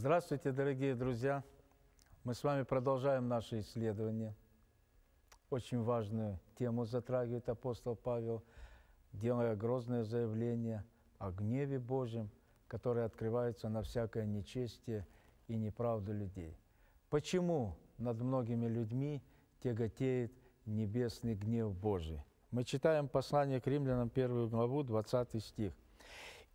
Здравствуйте, дорогие друзья! Мы с вами продолжаем наше исследование. Очень важную тему затрагивает апостол Павел, делая грозное заявление о гневе Божьем, который открывается на всякое нечестие и неправду людей. Почему над многими людьми тяготеет небесный гнев Божий? Мы читаем послание к римлянам, первую главу, 20 стих.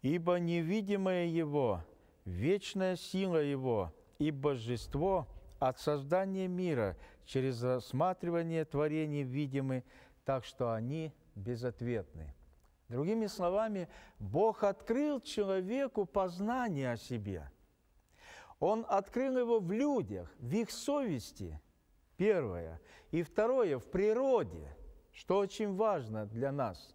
«Ибо невидимое Его – вечная сила Его и божество от создания мира через рассматривание творений видимы, так что они безответны. Другими словами, Бог открыл человеку познание о себе. Он открыл его в людях, в их совести, первое, и второе, в природе, что очень важно для нас –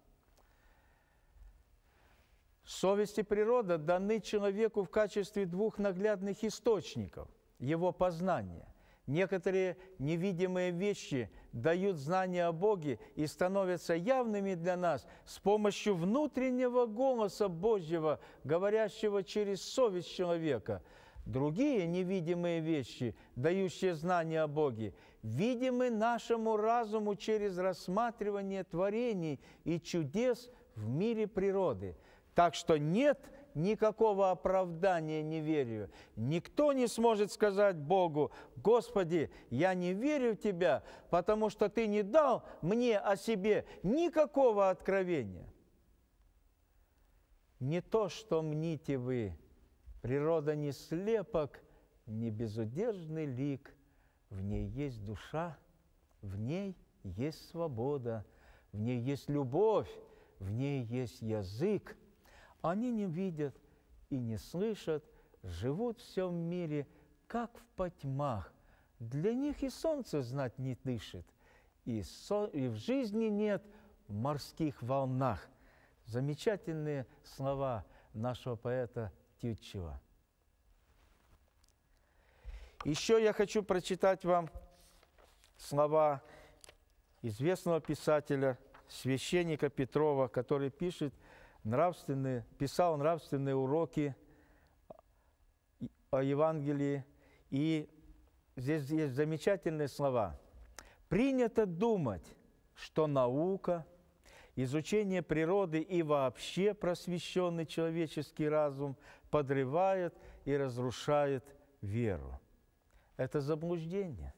Совесть и природа даны человеку в качестве двух наглядных источников его познания. Некоторые невидимые вещи дают знания о Боге и становятся явными для нас с помощью внутреннего голоса Божьего, говорящего через совесть человека. Другие невидимые вещи, дающие знания о Боге, видимы нашему разуму через рассматривание творений и чудес в мире природы – так что нет никакого оправдания неверию. Никто не сможет сказать Богу, Господи, я не верю в Тебя, потому что Ты не дал мне о себе никакого откровения. Не то, что мните вы, природа не слепок, не безудержный лик, в ней есть душа, в ней есть свобода, в ней есть любовь, в ней есть язык – они не видят и не слышат, живут в всем мире, как в потьмах. Для них и солнце знать не дышит, и, со... и в жизни нет в морских волнах. Замечательные слова нашего поэта Тютчева. Еще я хочу прочитать вам слова известного писателя, священника Петрова, который пишет – нравственные, писал нравственные уроки о Евангелии. И здесь есть замечательные слова. Принято думать, что наука, изучение природы и вообще просвещенный человеческий разум подрывает и разрушает веру. Это заблуждение.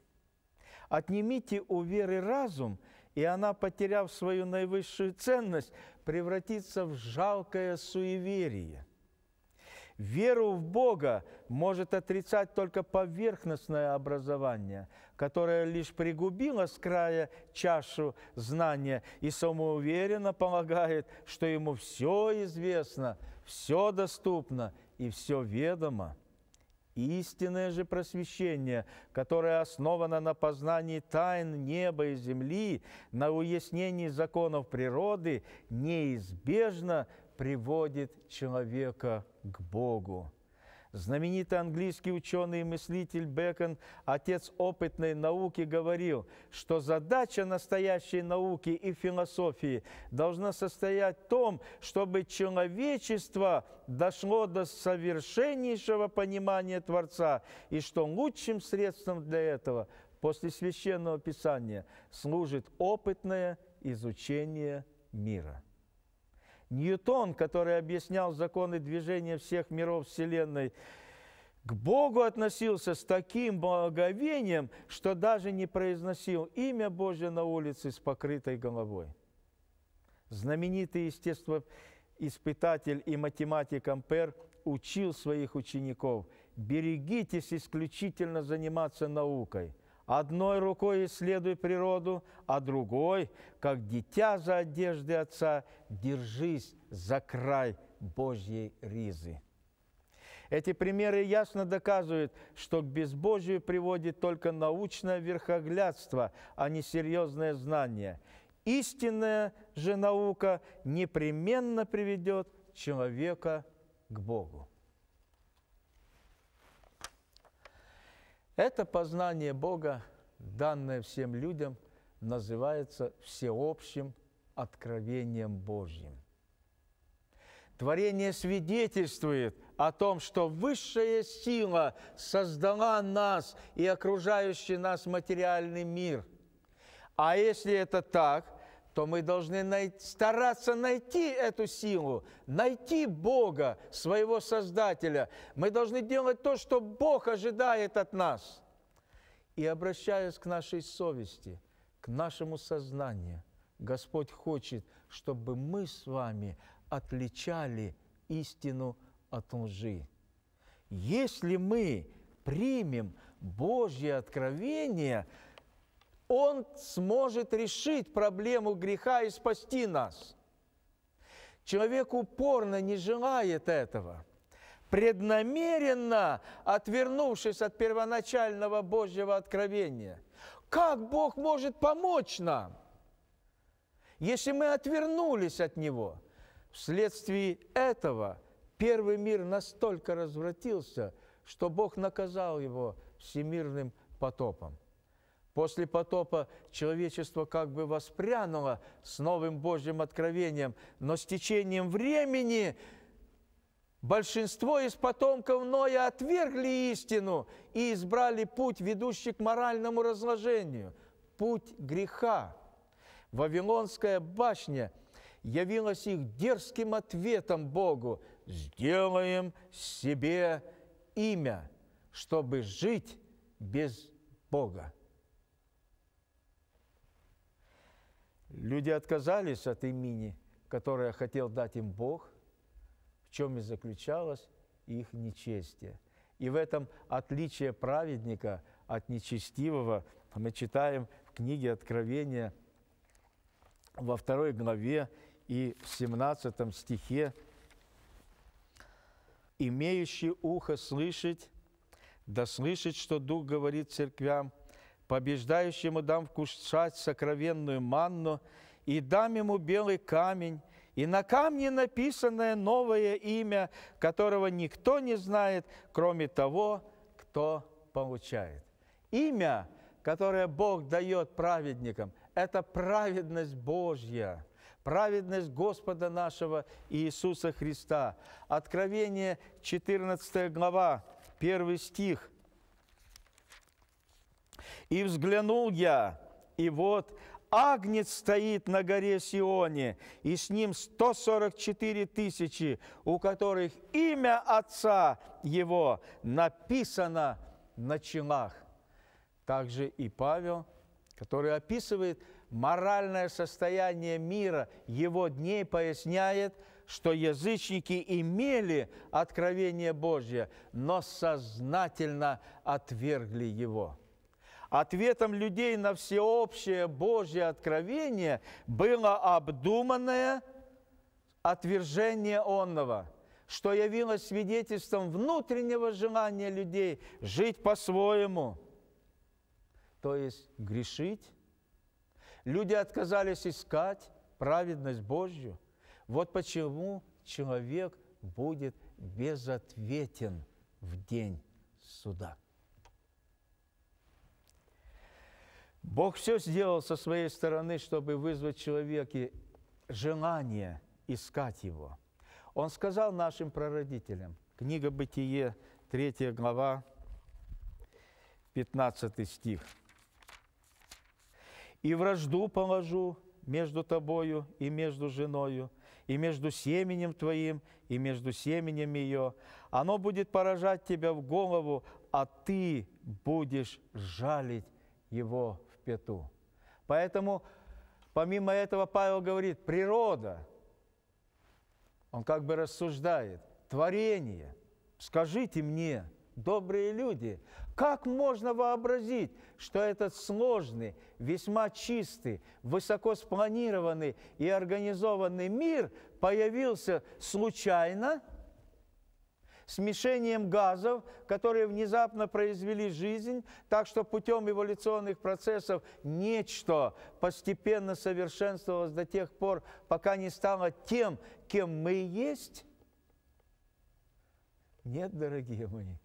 Отнимите у веры разум – и она, потеряв свою наивысшую ценность, превратится в жалкое суеверие. Веру в Бога может отрицать только поверхностное образование, которое лишь пригубило с края чашу знания и самоуверенно полагает, что ему все известно, все доступно и все ведомо – Истинное же просвещение, которое основано на познании тайн неба и земли, на уяснении законов природы, неизбежно приводит человека к Богу. Знаменитый английский ученый и мыслитель Бекон, отец опытной науки, говорил, что задача настоящей науки и философии должна состоять в том, чтобы человечество дошло до совершеннейшего понимания Творца, и что лучшим средством для этого после Священного Писания служит опытное изучение мира. Ньютон, который объяснял законы движения всех миров Вселенной, к Богу относился с таким благоговением, что даже не произносил имя Божье на улице с покрытой головой. Знаменитый естествоиспытатель и математик Ампер учил своих учеников, берегитесь исключительно заниматься наукой – Одной рукой исследуй природу, а другой, как дитя за одежды отца, держись за край Божьей ризы. Эти примеры ясно доказывают, что к безбожию приводит только научное верхоглядство, а не серьезное знание. Истинная же наука непременно приведет человека к Богу. Это познание Бога, данное всем людям, называется всеобщим откровением Божьим. Творение свидетельствует о том, что высшая сила создала нас и окружающий нас материальный мир. А если это так, то мы должны най- стараться найти эту силу, найти Бога, своего Создателя. Мы должны делать то, что Бог ожидает от нас. И обращаясь к нашей совести, к нашему сознанию, Господь хочет, чтобы мы с вами отличали истину от лжи. Если мы примем Божье откровение – он сможет решить проблему греха и спасти нас. Человек упорно не желает этого. Преднамеренно отвернувшись от первоначального Божьего откровения. Как Бог может помочь нам, если мы отвернулись от Него? Вследствие этого первый мир настолько развратился, что Бог наказал его всемирным потопом. После потопа человечество как бы воспрянуло с новым Божьим откровением, но с течением времени большинство из потомков Ноя отвергли истину и избрали путь, ведущий к моральному разложению, путь греха. Вавилонская башня явилась их дерзким ответом Богу «Сделаем себе имя, чтобы жить без Бога». Люди отказались от имени, которое хотел дать им Бог, в чем и заключалось их нечестие. И в этом отличие праведника от нечестивого мы читаем в книге Откровения во второй главе и в 17 стихе «Имеющий ухо слышать, да слышит, что Дух говорит церквям – побеждающему дам вкушать сокровенную манну, и дам ему белый камень, и на камне написанное новое имя, которого никто не знает, кроме того, кто получает. Имя, которое Бог дает праведникам, это праведность Божья, праведность Господа нашего Иисуса Христа. Откровение 14 глава, 1 стих. И взглянул я, и вот Агнец стоит на горе Сионе, и с ним 144 тысячи, у которых имя Отца Его написано на чинах. Также и Павел, который описывает моральное состояние мира его дней, поясняет, что язычники имели откровение Божье, но сознательно отвергли его – Ответом людей на всеобщее Божье откровение было обдуманное отвержение онного, что явилось свидетельством внутреннего желания людей жить по-своему, то есть грешить. Люди отказались искать праведность Божью. Вот почему человек будет безответен в день суда. Бог все сделал со своей стороны, чтобы вызвать в человеке желание искать Его. Он сказал нашим прародителям, книга Бытие, 3 глава, 15 стих. «И вражду положу между тобою и между женою, и между семенем твоим, и между семенем ее. Оно будет поражать тебя в голову, а ты будешь жалить его пету. Поэтому, помимо этого, Павел говорит, природа, он как бы рассуждает, творение, скажите мне, добрые люди, как можно вообразить, что этот сложный, весьма чистый, высоко спланированный и организованный мир появился случайно – смешением газов, которые внезапно произвели жизнь, так что путем эволюционных процессов нечто постепенно совершенствовалось до тех пор, пока не стало тем, кем мы есть? Нет, дорогие мои,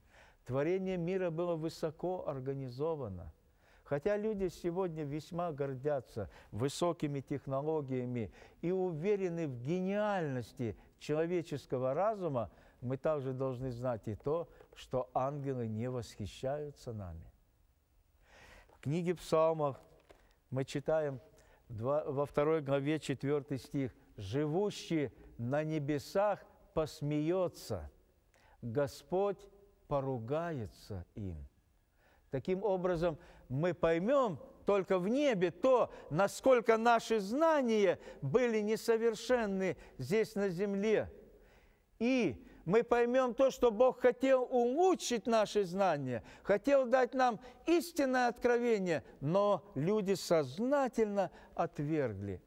творение мира было высоко организовано – Хотя люди сегодня весьма гордятся высокими технологиями и уверены в гениальности человеческого разума, мы также должны знать и то, что ангелы не восхищаются нами. В книге Псалмов мы читаем во второй главе 4 стих «Живущий на небесах посмеется, Господь поругается им». Таким образом, мы поймем только в небе то, насколько наши знания были несовершенны здесь на земле. И мы поймем то, что Бог хотел улучшить наши знания, хотел дать нам истинное откровение, но люди сознательно отвергли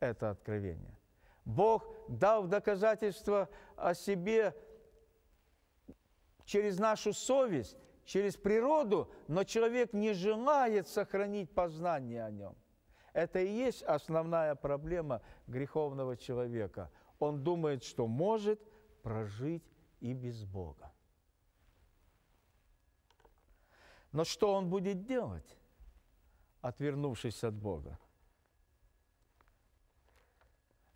это откровение. Бог дал доказательство о себе через нашу совесть, через природу, но человек не желает сохранить познание о нем. Это и есть основная проблема греховного человека. Он думает, что может – прожить и без Бога. Но что он будет делать, отвернувшись от Бога?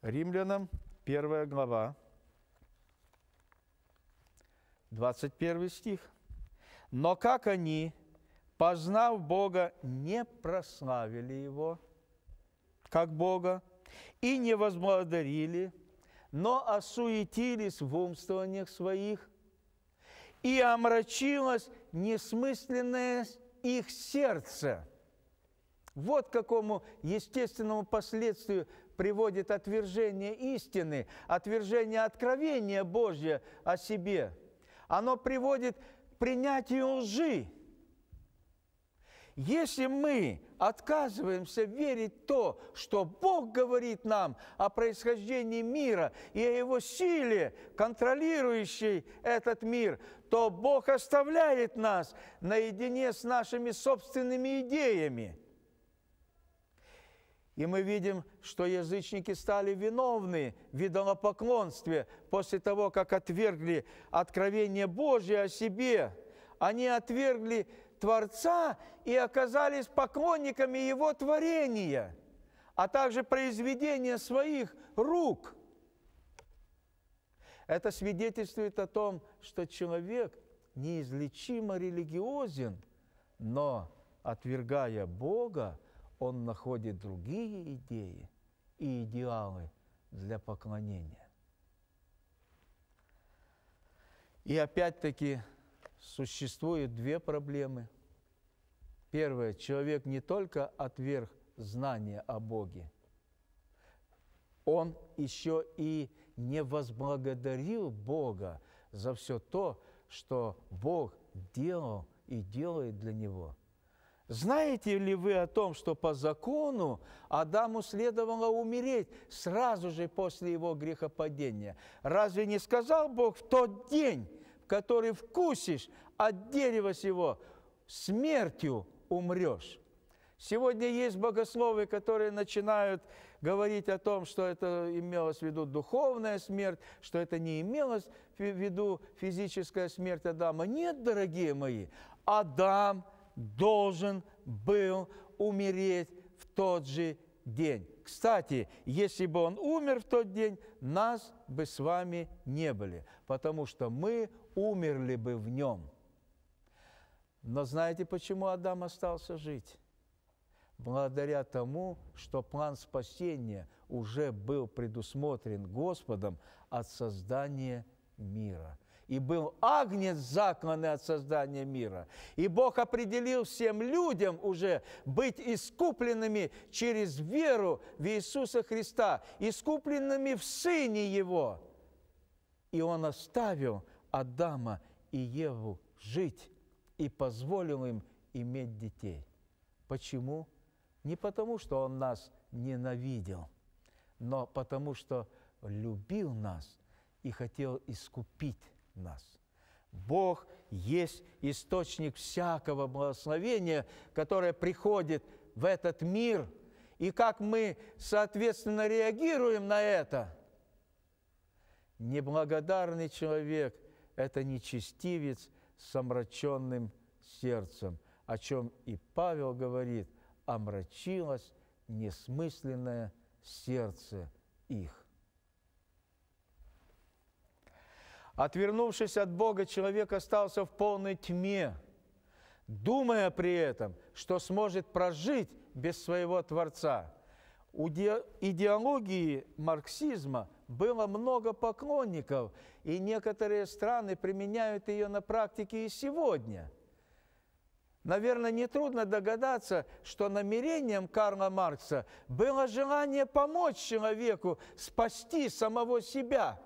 Римлянам первая глава, 21 стих. «Но как они, познав Бога, не прославили Его, как Бога, и не возблагодарили, но осуетились в умствованиях своих, и омрачилось несмысленное их сердце. Вот к какому естественному последствию приводит отвержение истины, отвержение откровения Божья о себе. Оно приводит к принятию лжи, если мы отказываемся верить в то, что Бог говорит нам о происхождении мира и о его силе, контролирующей этот мир, то Бог оставляет нас наедине с нашими собственными идеями. И мы видим, что язычники стали виновны в идолопоклонстве после того, как отвергли откровение Божье о себе. Они отвергли Творца и оказались поклонниками Его творения, а также произведения своих рук. Это свидетельствует о том, что человек неизлечимо религиозен, но, отвергая Бога, он находит другие идеи и идеалы для поклонения. И опять-таки Существуют две проблемы. Первое, человек не только отверг знание о Боге, он еще и не возблагодарил Бога за все то, что Бог делал и делает для него. Знаете ли вы о том, что по закону Адаму следовало умереть сразу же после его грехопадения? Разве не сказал Бог в тот день, который вкусишь от дерева сего, смертью умрешь. Сегодня есть богословы, которые начинают говорить о том, что это имелось в виду духовная смерть, что это не имелось в виду физическая смерть Адама. Нет, дорогие мои, Адам должен был умереть в тот же день кстати, если бы он умер в тот день, нас бы с вами не были, потому что мы умерли бы в нем. Но знаете, почему Адам остался жить? Благодаря тому, что план спасения уже был предусмотрен Господом от создания мира – и был агнец закланный от создания мира. И Бог определил всем людям уже быть искупленными через веру в Иисуса Христа, искупленными в Сыне Его. И Он оставил Адама и Еву жить и позволил им иметь детей. Почему? Не потому, что Он нас ненавидел, но потому, что любил нас и хотел искупить нас. Бог есть источник всякого благословения, которое приходит в этот мир. И как мы, соответственно, реагируем на это? Неблагодарный человек – это нечестивец с омраченным сердцем, о чем и Павел говорит, омрачилось несмысленное сердце их. Отвернувшись от Бога, человек остался в полной тьме, думая при этом, что сможет прожить без своего Творца. У идеологии марксизма было много поклонников, и некоторые страны применяют ее на практике и сегодня. Наверное, нетрудно догадаться, что намерением Карла Маркса было желание помочь человеку спасти самого себя –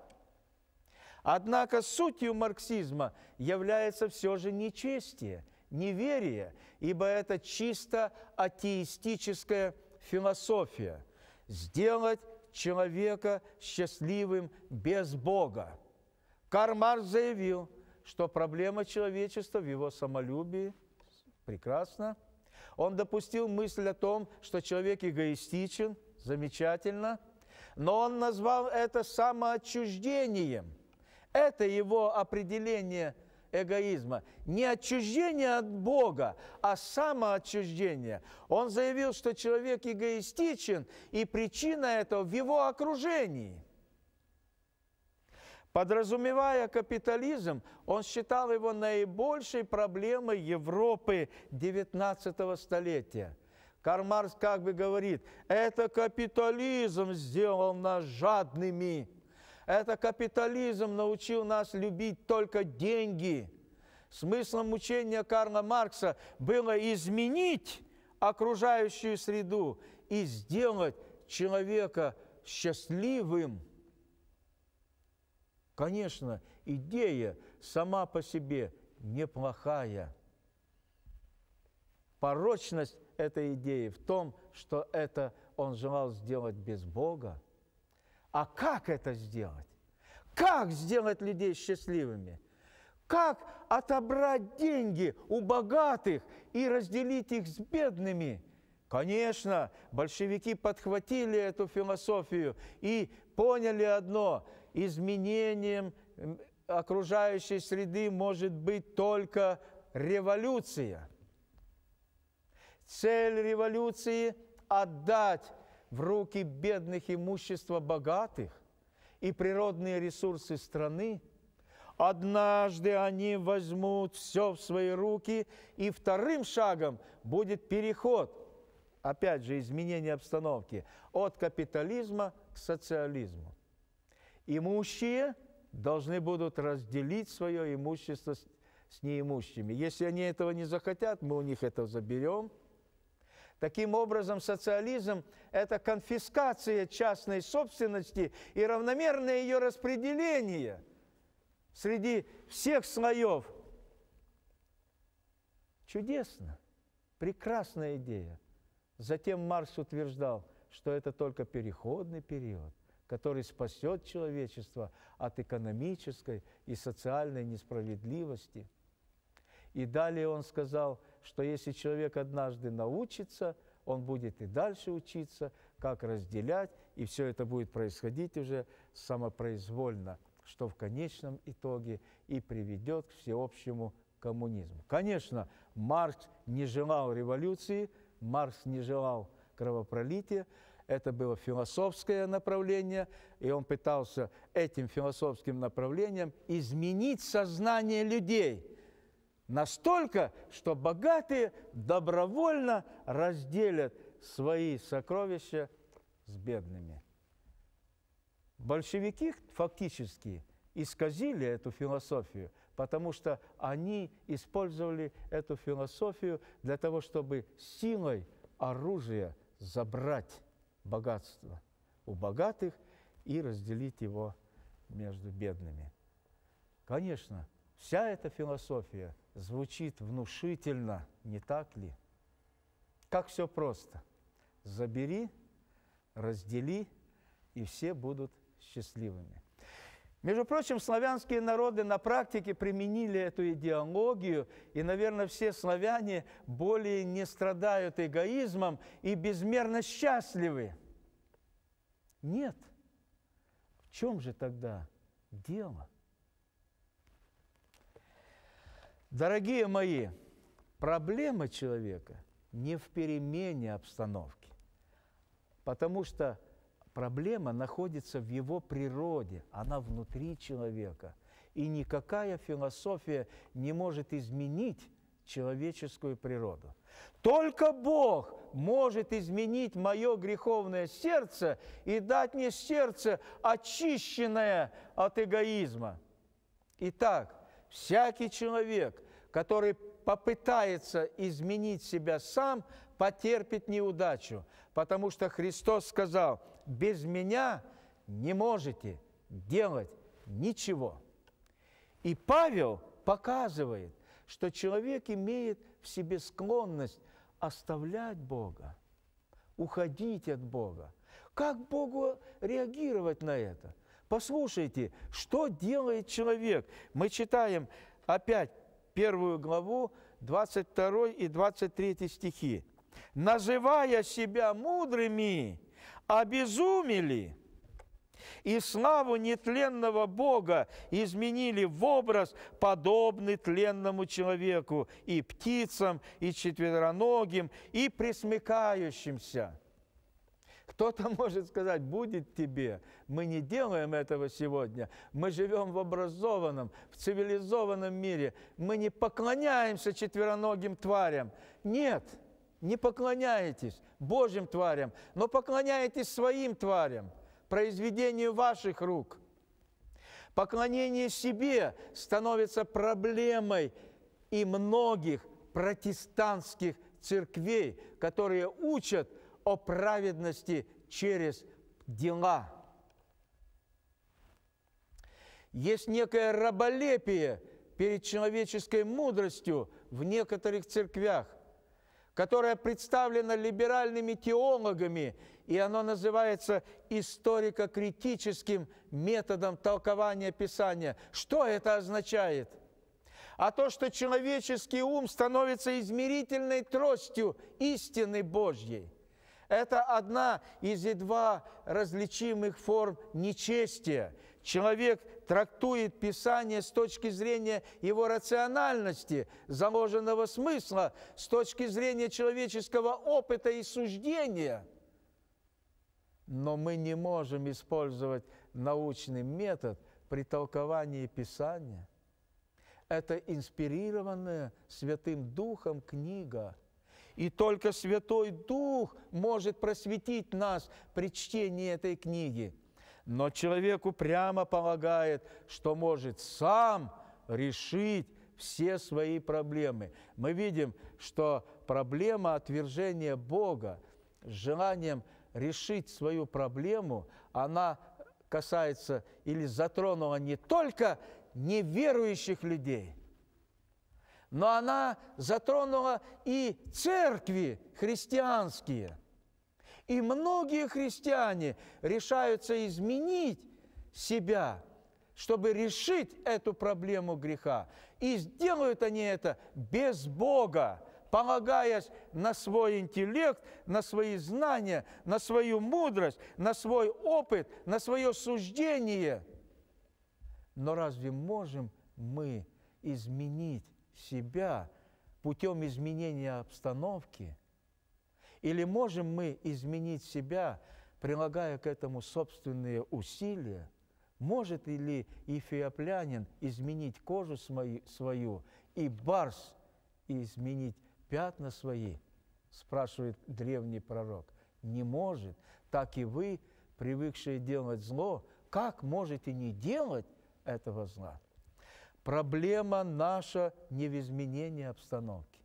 Однако сутью марксизма является все же нечестие, неверие, ибо это чисто атеистическая философия – сделать человека счастливым без Бога. Кармар заявил, что проблема человечества в его самолюбии – прекрасно. Он допустил мысль о том, что человек эгоистичен – замечательно. Но он назвал это самоотчуждением – это его определение эгоизма. Не отчуждение от Бога, а самоотчуждение. Он заявил, что человек эгоистичен, и причина этого в его окружении. Подразумевая капитализм, он считал его наибольшей проблемой Европы XIX столетия – Карл Маркс как бы говорит, это капитализм сделал нас жадными. Это капитализм научил нас любить только деньги. Смыслом мучения Карла Маркса было изменить окружающую среду и сделать человека счастливым. Конечно, идея сама по себе неплохая. Порочность этой идеи в том, что это он желал сделать без Бога. А как это сделать? Как сделать людей счастливыми? Как отобрать деньги у богатых и разделить их с бедными? Конечно, большевики подхватили эту философию и поняли одно – изменением окружающей среды может быть только революция. Цель революции – отдать в руки бедных имущество богатых и природные ресурсы страны, однажды они возьмут все в свои руки, и вторым шагом будет переход, опять же, изменение обстановки, от капитализма к социализму. Имущие должны будут разделить свое имущество с неимущими. Если они этого не захотят, мы у них это заберем – Таким образом, социализм – это конфискация частной собственности и равномерное ее распределение среди всех слоев. Чудесно, прекрасная идея. Затем Маркс утверждал, что это только переходный период, который спасет человечество от экономической и социальной несправедливости. И далее он сказал – что если человек однажды научится, он будет и дальше учиться, как разделять, и все это будет происходить уже самопроизвольно, что в конечном итоге и приведет к всеобщему коммунизму. Конечно, Маркс не желал революции, Маркс не желал кровопролития, это было философское направление, и он пытался этим философским направлением изменить сознание людей – Настолько, что богатые добровольно разделят свои сокровища с бедными. Большевики фактически исказили эту философию, потому что они использовали эту философию для того, чтобы силой оружия забрать богатство у богатых и разделить его между бедными. Конечно, Вся эта философия звучит внушительно, не так ли? Как все просто. Забери, раздели, и все будут счастливыми. Между прочим, славянские народы на практике применили эту идеологию, и, наверное, все славяне более не страдают эгоизмом и безмерно счастливы. Нет. В чем же тогда дело? Дорогие мои, проблема человека не в перемене обстановки, потому что проблема находится в его природе, она внутри человека. И никакая философия не может изменить человеческую природу. Только Бог может изменить мое греховное сердце и дать мне сердце, очищенное от эгоизма. Итак, Всякий человек, который попытается изменить себя сам, потерпит неудачу, потому что Христос сказал, без меня не можете делать ничего. И Павел показывает, что человек имеет в себе склонность оставлять Бога, уходить от Бога. Как Богу реагировать на это? Послушайте, что делает человек? Мы читаем опять первую главу, 22 и 23 стихи. «Называя себя мудрыми, обезумели, и славу нетленного Бога изменили в образ, подобный тленному человеку, и птицам, и четвероногим, и присмекающимся. Кто-то может сказать, будет тебе. Мы не делаем этого сегодня. Мы живем в образованном, в цивилизованном мире. Мы не поклоняемся четвероногим тварям. Нет, не поклоняетесь Божьим тварям, но поклоняетесь своим тварям, произведению ваших рук. Поклонение себе становится проблемой и многих протестантских церквей, которые учат – о праведности через дела. Есть некое раболепие перед человеческой мудростью в некоторых церквях, которое представлено либеральными теологами, и оно называется историко-критическим методом толкования Писания. Что это означает? А то, что человеческий ум становится измерительной тростью истины Божьей – это одна из едва различимых форм нечестия. Человек трактует Писание с точки зрения его рациональности, заложенного смысла, с точки зрения человеческого опыта и суждения. Но мы не можем использовать научный метод при толковании Писания. Это инспирированная Святым Духом книга – и только Святой Дух может просветить нас при чтении этой книги. Но человеку прямо полагает, что может сам решить все свои проблемы. Мы видим, что проблема отвержения Бога желанием решить свою проблему, она касается или затронула не только неверующих людей – но она затронула и церкви христианские. И многие христиане решаются изменить себя, чтобы решить эту проблему греха. И сделают они это без Бога, полагаясь на свой интеллект, на свои знания, на свою мудрость, на свой опыт, на свое суждение. Но разве можем мы изменить себя путем изменения обстановки? Или можем мы изменить себя, прилагая к этому собственные усилия? Может ли эфиоплянин изменить кожу свою и барс изменить пятна свои? Спрашивает древний пророк. Не может. Так и вы, привыкшие делать зло, как можете не делать этого зла? Проблема наша не в изменении обстановки.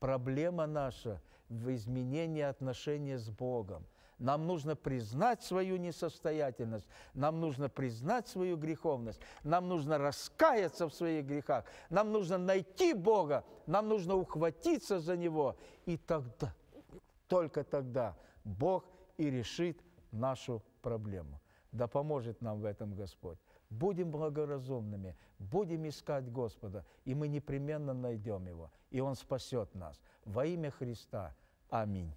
Проблема наша в изменении отношения с Богом. Нам нужно признать свою несостоятельность, нам нужно признать свою греховность, нам нужно раскаяться в своих грехах, нам нужно найти Бога, нам нужно ухватиться за Него, и тогда, только тогда Бог и решит нашу проблему. Да поможет нам в этом Господь будем благоразумными, будем искать Господа, и мы непременно найдем Его, и Он спасет нас. Во имя Христа. Аминь.